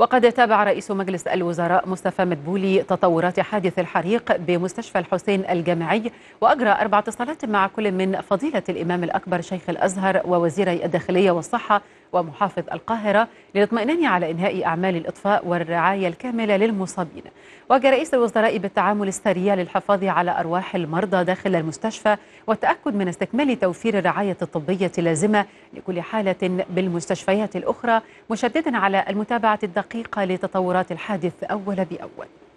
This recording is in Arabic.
وقد تابع رئيس مجلس الوزراء مصطفى مدبولي تطورات حادث الحريق بمستشفى الحسين الجامعي وأجرى أربع اتصالات مع كل من فضيلة الإمام الأكبر شيخ الأزهر ووزيري الداخلية والصحة ومحافظ القاهرة للاطمئنان على إنهاء أعمال الإطفاء والرعاية الكاملة للمصابين وجاء رئيس الوزراء بالتعامل السريع للحفاظ على أرواح المرضى داخل المستشفى والتأكد من استكمال توفير الرعاية الطبية اللازمة لكل حالة بالمستشفيات الأخرى مشددا على المتابعة الدقيقة لتطورات الحادث أول بأول